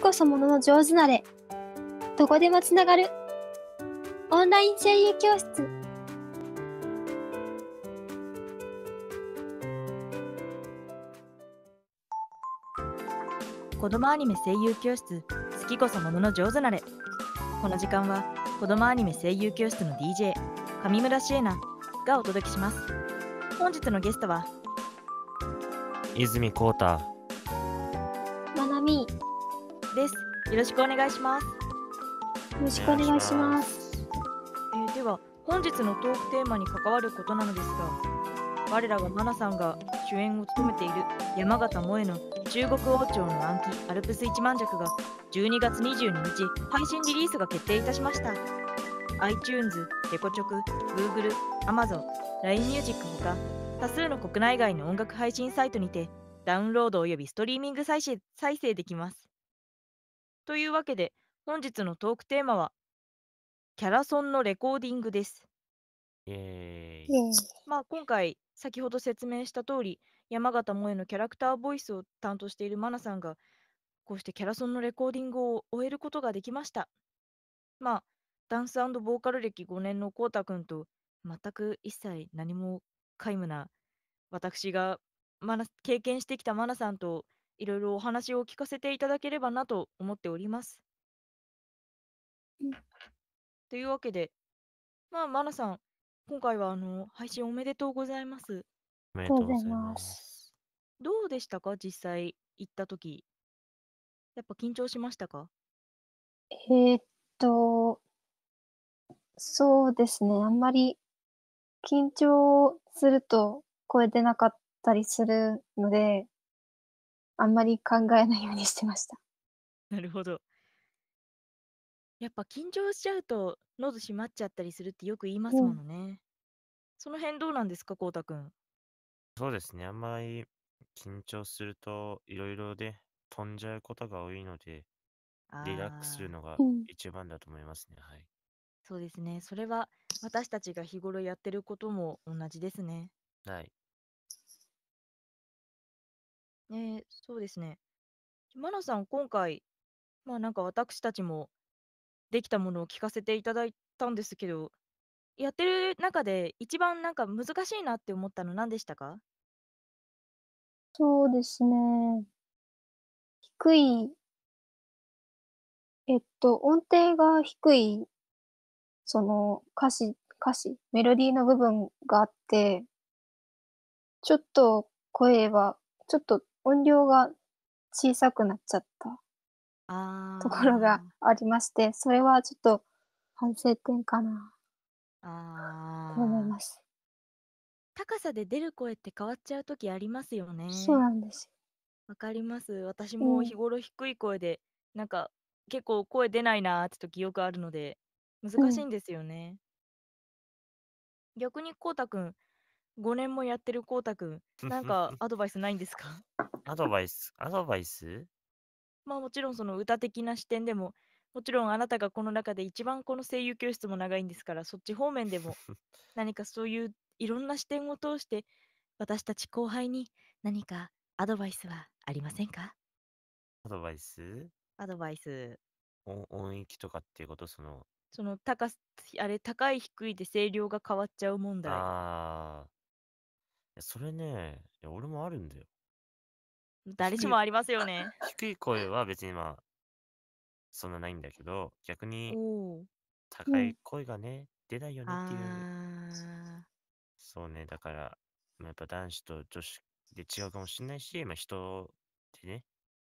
こそものの上手なれ。どこでもつながる。オンライン声優教室。子供アニメ声優教室、好きこそものの上手なれ。この時間は、子供アニメ声優教室の DJ、上村シエナがお届けします。本日のゲストは、泉浩太。ですよろしくお願いしますよろしくお願いしますえー、では本日のトークテーマに関わることなのですが我らがマナさんが主演を務めている山形萌の中国王朝の暗記アルプス一万尺が12月22日配信リリースが決定いたしました iTunes、デコチョク、Google、Amazon、LINE Music ほか多数の国内外の音楽配信サイトにてダウンロードおよびストリーミング再生できますというわけで、本日のトークテーマは、キャラソンのレコーディングです。まあ、今回、先ほど説明した通り、山形萌のキャラクターボイスを担当しているマナさんが、こうしてキャラソンのレコーディングを終えることができました。まあ、ダンスボーカル歴5年のこうたくんと、全く一切何も皆無な私が、ま、経験してきたマナさんと、いろいろお話を聞かせていただければなと思っております。うん、というわけで、まあ、マナさん、今回はあの配信おめでとうございます。おめでとうございます。どうでしたか、実際行った時やっぱ緊張しましたかえー、っと、そうですね、あんまり緊張すると声出なかったりするので、あんまり考えないようにしてました。なるほど。やっぱ緊張しちゃうと喉閉まっちゃったりするってよく言いますもん。のね。その辺どうなんですか、こうたくん。そうですね。あんまり緊張するといろいろで飛んじゃうことが多いので、リラックスするのが一番だと思いますね。はい。そうですね。それは私たちが日頃やってることも同じですね。はい。ね、そうですね。マナさん、今回、まあなんか私たちもできたものを聞かせていただいたんですけど、やってる中で一番なんか難しいなって思ったの何でしたかそうですね。低い、えっと、音程が低い、その歌詞、歌詞、メロディーの部分があって、ちょっと声は、ちょっと音量が小さくなっちゃったあところがありまして、それはちょっと反省点かなあと思います。高さで出る声って変わっちゃう時ありますよね。そうなんです。わかります。私も日頃低い声で、うん、なんか結構声出ないなって時よくあるので難しいんですよね。うん、逆にこうたくん5年もやってるこうたくん、なんか アドバイスないんですかアドバイスアドバイスまあもちろんその歌的な視点でも、もちろんあなたがこの中で一番この声優教室も長いんですから、そっち方面でも 何かそういういろんな視点を通して、私たち後輩に何かアドバイスはありませんかアドバイスアドバイス。音域とかっていうことそのその高あれ高い低いで声量が変わっちゃう問題あや、それね、いや、俺もあるんだよ。誰しもありますよね。低い声は別にまあ、そんなないんだけど、逆に高い声がね、出ないよねっていう。そうね、だから、ま、やっぱ男子と女子で違うかもしんないし、ま、人でね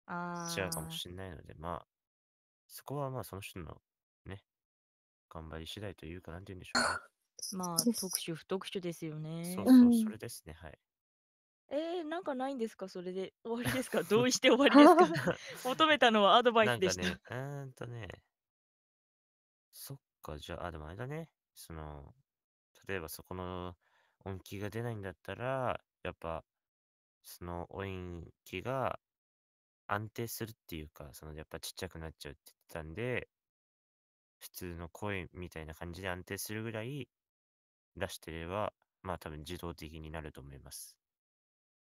違うかもしんないので、まあ、そこはまあ、その人のね、頑張り次第というか、なんて言うんでしょうね。まあ、特殊、不特殊ですよね。そうそう、それですね。はい。えー、なんかないんですかそれで終わりですか同意 して終わりですか 求めたのはアドバイスでした。ね、うーんとね、そっか、じゃあ、あ、でもあれだね。その、例えばそこの音気が出ないんだったら、やっぱ、その音域が安定するっていうか、そのやっぱちっちゃくなっちゃうって言ってたんで、普通の声みたいな感じで安定するぐらい出してれば、まあ多分自動的になると思います。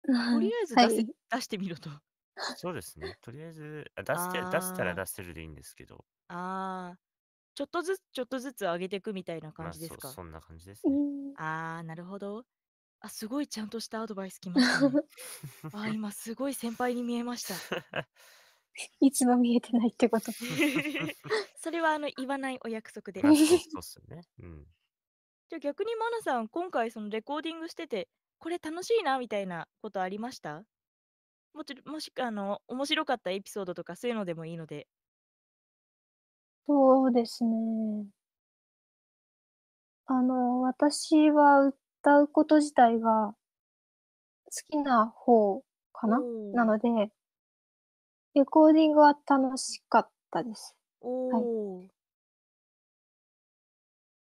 とりあえず出はい。出してみろと。そうですね。とりあえず、出し出せたら出せるでいいんですけど、あ、ああちょっとずつ、ちょっとずつ上げていくみたいな感じですか。そんな感じですね。ああ、なるほど。あ、すごいちゃんとしたアドバイスきます、ね。あ今すごい先輩に見えました。いつも見えてないってこと。それはあの言わないお約束で。あ、そう、っすね。うん。じゃあ逆にマナさん、今回そのレコーディングしてて、これ楽しいなみたいなことありましたもちろんもしあの面白かったエピソードとかそういうのでもいいので。そうですね。あの、私は歌うこと自体が好きな方かななので、レコーディングは楽しかったです。はい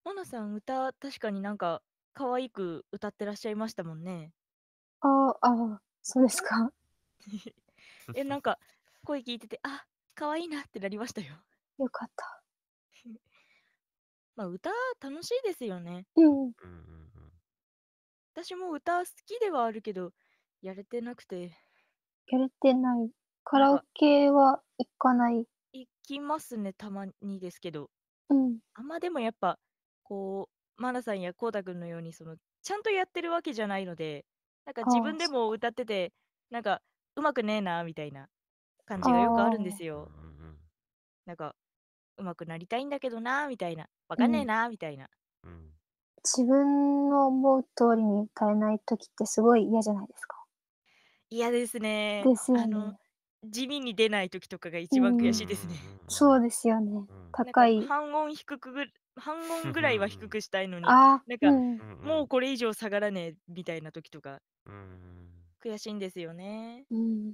モナさん、歌、確かになんか、可愛く歌ってらっしゃいましたもんね。ああ、そうですか。え、なんか、声聞いてて、あ、可愛いなってなりましたよ。よかった。まあ、歌、楽しいですよね。うん。私も歌好きではあるけど、やれてなくて。やれてない。カラオケは行かない。行きますね、たまにですけど。うん。あんまでもやっぱ、こう、マナさんやコウタくんのように、その、ちゃんとやってるわけじゃないので、なんか自分でも歌ってて、なんか、うまくねえな、みたいな感じがよくあるんですよ。なんか、うまくなりたいんだけどな、みたいな。わかんねえな、みたいな。うん、自分の思う通りに歌えない時ってすごい嫌じゃないですか。嫌ですね。ですよね。地味に出ない時とかが一番悔しいですね。そうですよね。高い。半音低くぐ半音ぐらいは低くしたいのに、あなんか、もうこれ以上下がらねえみたいな時とか、悔しいんですよね。うん、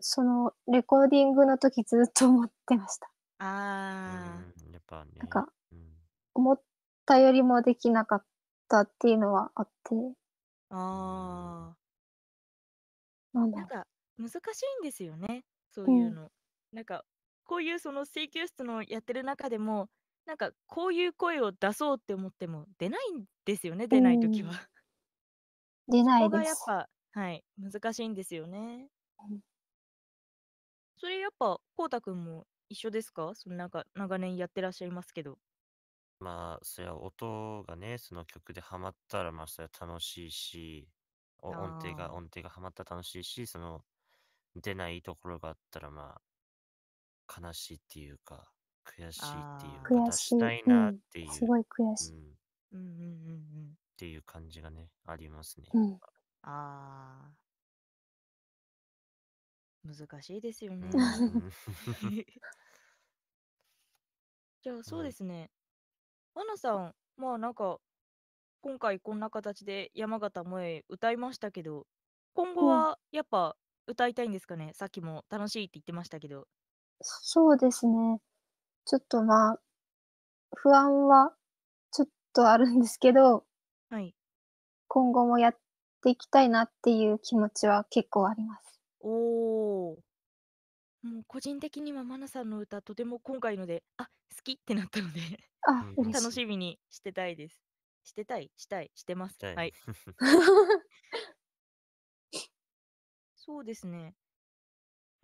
そのレコーディングの時ずっと思ってました。ああ、やっぱ、ね、なんか、思ったよりもできなかったっていうのはあって。ああ。なんか難しいんですよね、そうういうん。の。なんか、こういうその請求室のやってる中でも、なんかこういう声を出そうって思っても出ないんですよね、出ない時は。ん。出そなこいがでやっす。ぱはい、難しいんですよね。うん。それやっぱ、こうたくんも一緒ですか？そのなんか、長年やってらっしゃいますけど。まあ、そりゃ音がね、その曲でハマったら、ま、そりゃ楽しいし、音程が音程がハマったら楽しいし、その出ないところがあったら、まあ、悲しいっていうか、悔しいっていうか、出しいなっていう、すごい悔しい。うんうんうんうん、っていう感じがね、ありますね。ああ。難しいですよね。じゃあ、そうですね。アナさん、まあなんか、今回こんな形で山形萌え歌いましたけど、今後はやっぱ歌いたいんですかね？さっきも楽しいって言ってましたけど。そうですね。ちょっと、まあ、不安はちょっとあるんですけどはい。今後もやっていきたいなっていう気持ちは結構あります。おお。もう個人的には、まなさんの歌、とても今回ので、あ、好きってなったので、あ、楽しみにしてたいです。してたい？したい、してます。はい。そうですね。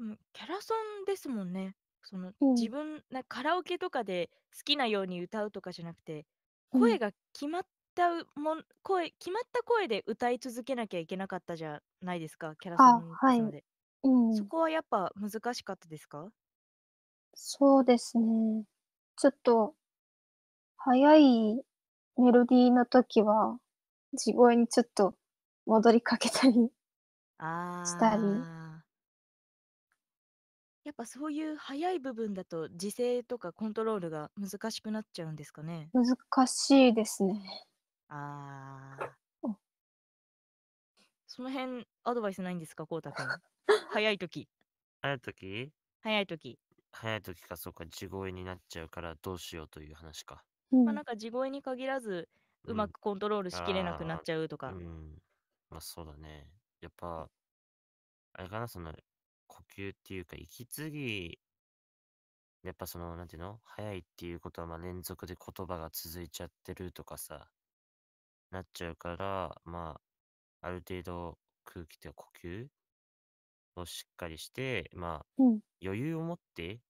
うん、キャラソンですもんね。そのう自分なカラオケとかで好きなように歌うとかじゃなくて、声が決まったうもん声決まった声で歌い続けなきゃいけなかったじゃないですか、キャラソンではい。ので。そこはやっぱ難しかったですか？そうですね。ちょっと、早いメロディーの時は、地声にちょっと戻りかけたりしたり。やっぱそういう早い部分だと、時制とかコントロールが難しくなっちゃうんですかね？難しいですね。ああ。その辺アドバイスないんですか、こうたくん。早い時。早い時？早い時。早い時か、そうか、地声になっちゃうからどうしようという話か。うま、あなんか地声に限らず、うまくコントロールしきれなくなっちゃうとか。うか。ん。ま、あそうだね。やっぱ、あれかな、その、呼吸っていうか、息継ぎ、やっぱその、なんていうの早いっていうことは、まあ連続で言葉が続いちゃってるとかさ、なっちゃうから、まあ、ある程度空気と呼吸をしっかりして、まあ、余裕を持って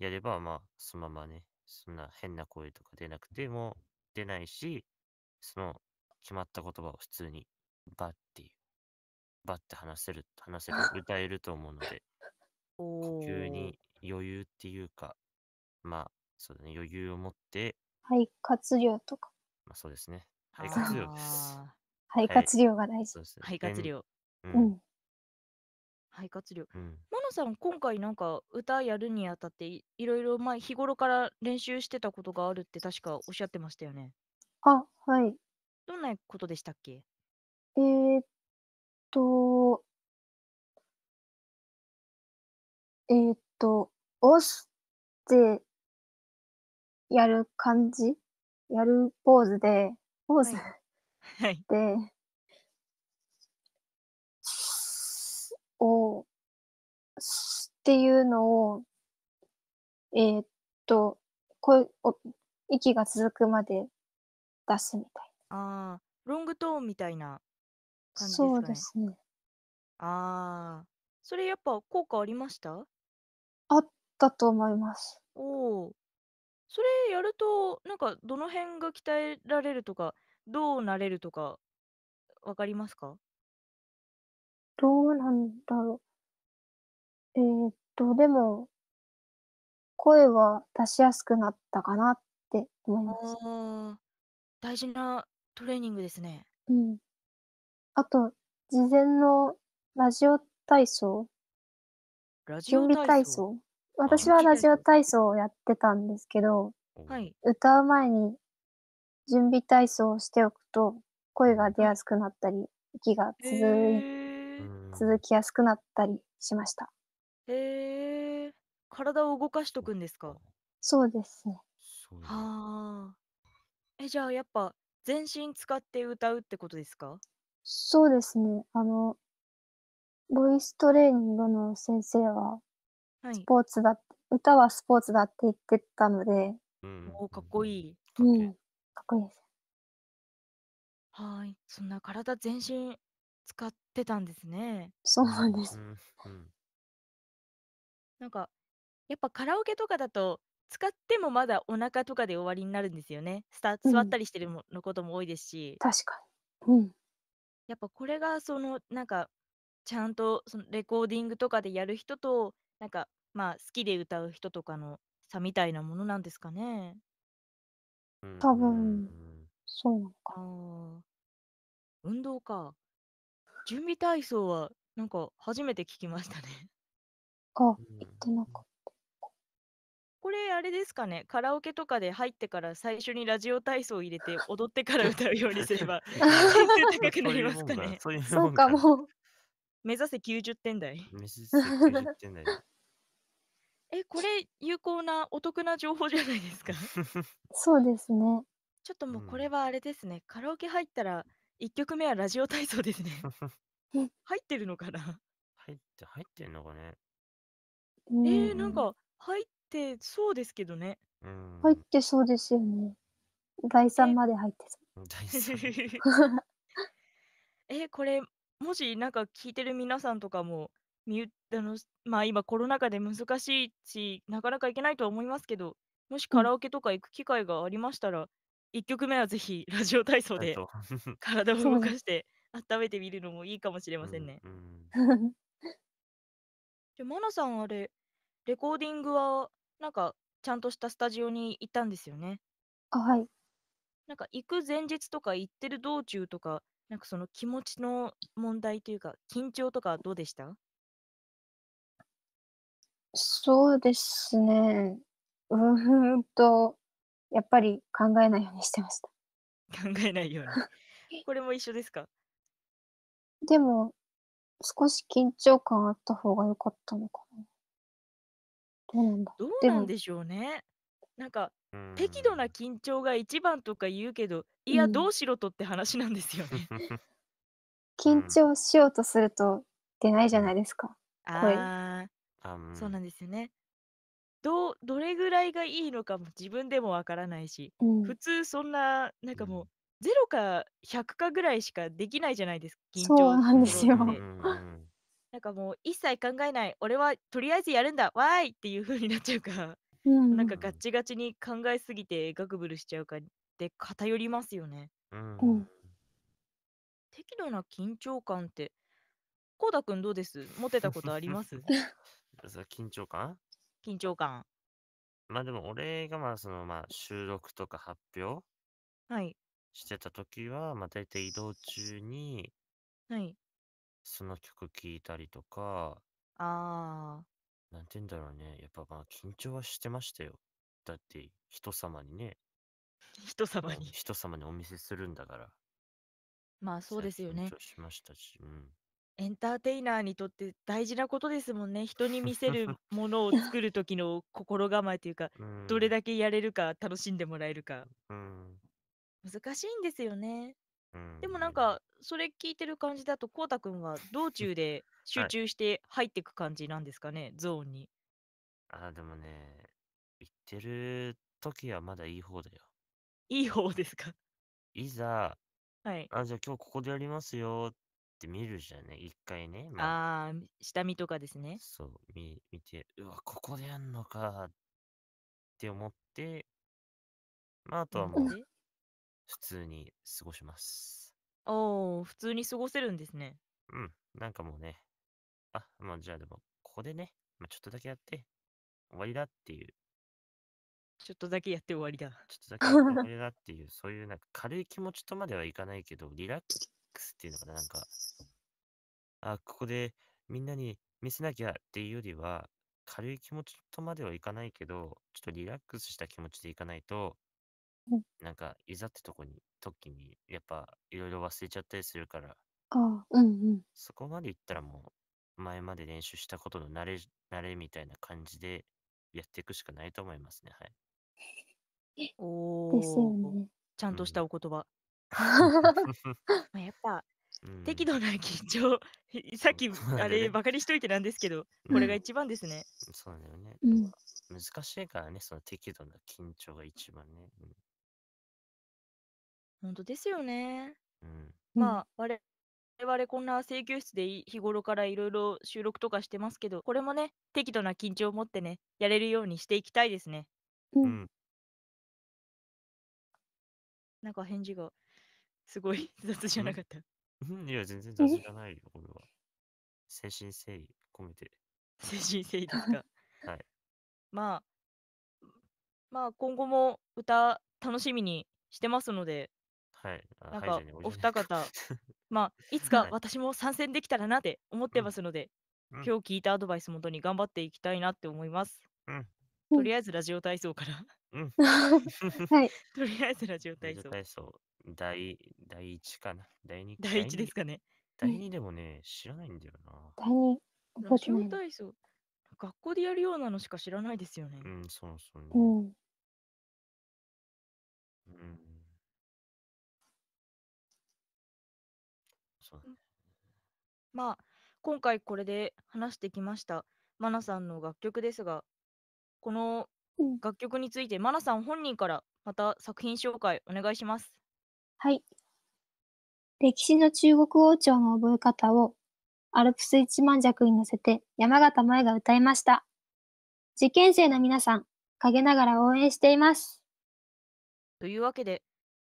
やれば、まあ、そのままね、そんな変な声とか出なくても出ないし、その決まった言葉を普通にばっていう。バッて話せる、話せる、歌えると思うので、呼吸に余裕っていうか、まあ、そうだね、余裕を持って、肺活量とか。まあ、そうですね。肺活量です。肺活量が大事。はい、肺活量。うん。うん、肺活量。うん、さん、今回なんか歌やるにあたってい、いろいろ前、日頃から練習してたことがあるって確かおっしゃってましたよね。あ、はい。どんなことでしたっけえー、と、えー、っと、押してやる感じやるポーズで、ポーズ、はい、で、はを、っていうのを、えー、っと、こお息が続くまで出すみたいな。ああ、ロングトーンみたいな感じですそうですね。ああ、それやっぱ効果ありましたあったと思います。おお、それやると、なんかどの辺が鍛えられるとか、どうなれるとか、わかりますかどうなんだろう。えーっと、でも、声は出しやすくなったかなって思います。大事なトレーニングですね。うん。あと、事前のラジオ体操、ラジ準オ備体体操。私はラジオ体操をやってたんですけど、はい。歌う前に準備体操をしておくと、声が出やすくなったり、息が続いえ続きやすくなったりしました。へえ。体を動かしとくんですかそうですね。はあ。え、じゃあやっぱ全身使って歌うってことですかそうですね。あの、ボイストレーニングの先生は、はスポーツだって、歌はスポーツだって言ってたので、うんおお、かっこいい。うん、かっこいいです。はい。そんな体全身使ってたんですね。そうなんです。なんか、やっぱカラオケとかだと、使ってもまだお腹とかで終わりになるんですよね。スタ座ったりしてるものことも多いですし。確かに。うん。やっぱこれがそのなんかちゃんとそのレコーディングとかでやる人となんかまあ好きで歌う人とかの差みたいなものなんですかね。た多分んそうか運動か。準備体操はなんか初めて聞きましたね。が言ってなかっこれあれですかね、カラオケとかで入ってから最初にラジオ体操を入れて 踊ってから歌うようにすれば、点数高くなりますかね。そうそうかも。目指せ90点台。目指せ90点台。え、これ有効なお得な情報じゃないですか。そうですね。ちょっともうこれはあれですね、うん、カラオケ入ったら1曲目はラジオ体操ですね。入ってるのかな入って、入ってんのかね。えー、なんか入っってそうですけどね。入ってそうですよね。第算まで入ってそう。え、これ、もしなんか聞いてる皆さんとかも、ゆあの、まあ今コロナ禍で難しいし、なかなか行けないとは思いますけど、もしカラオケとか行く機会がありましたら、1曲目はぜひラジオ体操で 体を動かして温めてみるのもいいかもしれませんね。うマナさんあれ、レコーディングはなんか、ちゃんとしたスタジオに行ったんですよね。あ、はい。なんか行く前日とか行ってる道中とか、なんかその気持ちの問題というか、緊張とかどうでしたそうですね。うーんと、やっぱり考えないようにしてました。考えないように。これも一緒ですかでも、少し緊張感あった方が良かったのかそうなんだ。どうなんでしょうね。なんかうー適度な緊張が一番とか言うけど、いや、どうしろとって話なんですよね。う緊ん。張しようとすると出ないじゃないですか、声。ああ、あ、そうなんですよね。どどれぐらいがいいのかも自分でもわからないし、う普通そんな、なんかもう、ん。0か100かぐらいしかできないじゃないですか、緊そう張なんです量うよ。て。ん。なんかもう一切考えない俺はとりあえずやるんだわーいっていう風になっちゃうか、うん、なんかガッチガチに考えすぎてガクブルしちゃうかって偏りますよね。うん、適度な緊張感ってコーダくんどうですモテたことあります 緊張感緊張感。まあでも俺がまあそのまあ収録とか発表はいしてた時はまあ大体移動中にはいその曲聴いたりとか、ああ、なんて言うんだろうね。やっぱまあ緊張はしてましたよ。だって人様にね、人様に。人様にお見せするんだから、まあそうですよ緊ね。張しましたし、うん。エンターテイナーにとって大事なことですもんね。人に見せる ものを作る時の心構えというか、うどれだけやれるか楽しんでもらえるか。うん。難しいんですよね。でもなんか、それ聞いてる感じだと、こうたくんは道 中で集中して入ってく感じなんですかね、ゾーンに。あー、でもね、行ってる時はまだいい方だよ。いい方ですか いざ、はい。あ、じゃあ今日ここでやりますよって見るじゃんね、一回ね。まあ、あー、下見とかですね。そう、見、見て、うわ、ここでやんのかって思って、まあ、あとはもう、普通に過ごします。おお、普通に過ごせるんですね。うん、なんかもうね、あ、まあじゃあでも、ここでね、まあ、ちょっとだけやって、終わりだっていう。ちょっとだけやって終わりだ。ちょっとだけやって終わりだっていうちょっとだけやって終わりだちょっとだけ終わりだっていうそういうなんか軽い気持ちとまではいかないけど、リラックスっていうのかな、なんか、あ、ここでみんなに見せなきゃっていうよりは、軽い気持ちとまではいかないけど、ちょっとリラックスした気持ちでいかないと、なんか、いざってとこに時に、やっぱいろいろ忘れちゃったりするから、あうんうん。そこまで行ったらもう、前まで練習したことの慣れ慣れみたいな感じでやっていくしかないと思いますね、はい。ですよおね。ちゃんとしたお言葉。ま、やっぱ、う適度な緊張、さっき あればかりしといてなんですけど、これが一番ですね。そうなんだよね。うん。難しいからね、その適度な緊張が一番ね。うん。本当ですよね。うん、まあ、我々こんな請求室で日頃からいろいろ収録とかしてますけど、これもね、適度な緊張を持ってね、やれるようにしていきたいですね。うん。なんか返事がすごい雑じゃなかった。うん、いや、全然雑じゃないよ、これは。精神誠意込めて。精神誠意ですか。はい。まあ、まあ今後も歌楽しみにしてますので、はい。なんかお二方、まあ、いつか私も参戦できたらなって思ってますので、うん。今日聞いたアドバイスもとに頑張っていきたいなって思います。うん。とりあえずラジオ体操から。とりあえずラジオラ体ジオ操。体操、第第1かな。第2、第第一ですかね。第2でもね、知らないんだよな。第二、ラジオ体操、学校でやるようなのしか知らないですよね。うん、そうそう。うん。まあ、今回これで話してきました、マナさんの楽曲ですが、この楽曲について、マナさん本人からまた作品紹介お願いします。はい。歴史の中国王朝の覚え方をアルプス一万尺に乗せて山形萌が歌いました。受験生の皆さん、陰ながら応援しています。というわけで、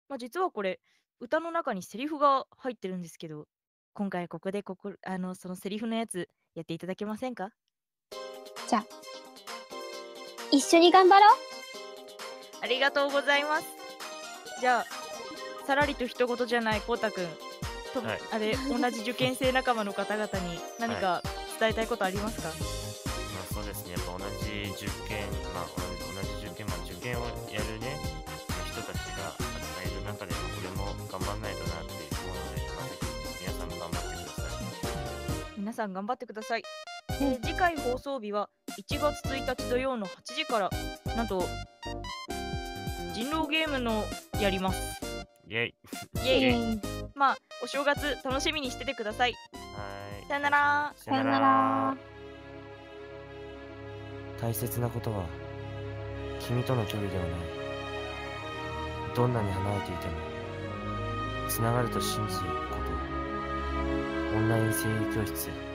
まあ、実はこれ、歌の中にセリフが入ってるんですけど、今回ここでここあのそのセリフのやつやっていただけませんかじゃあ一緒に頑張ろうありがとうございますじゃあさらりと一言じゃないこうたくんと、はい、あれ同じ受験生仲間の方々に 何か伝えたいことありますか、はい、まあ、そうですねやっぱ同じ受験まあ同じ受験まあ受験をさん頑張ってください、えー、次回放送日は1月1日土曜の8時からなんと人狼ゲームのやりますイイイイまあお正月楽しみにしててくださいはいさよならさよなら大切なことは君との距離ではないどんなに離れていてもつながると信じることオンライン声優教室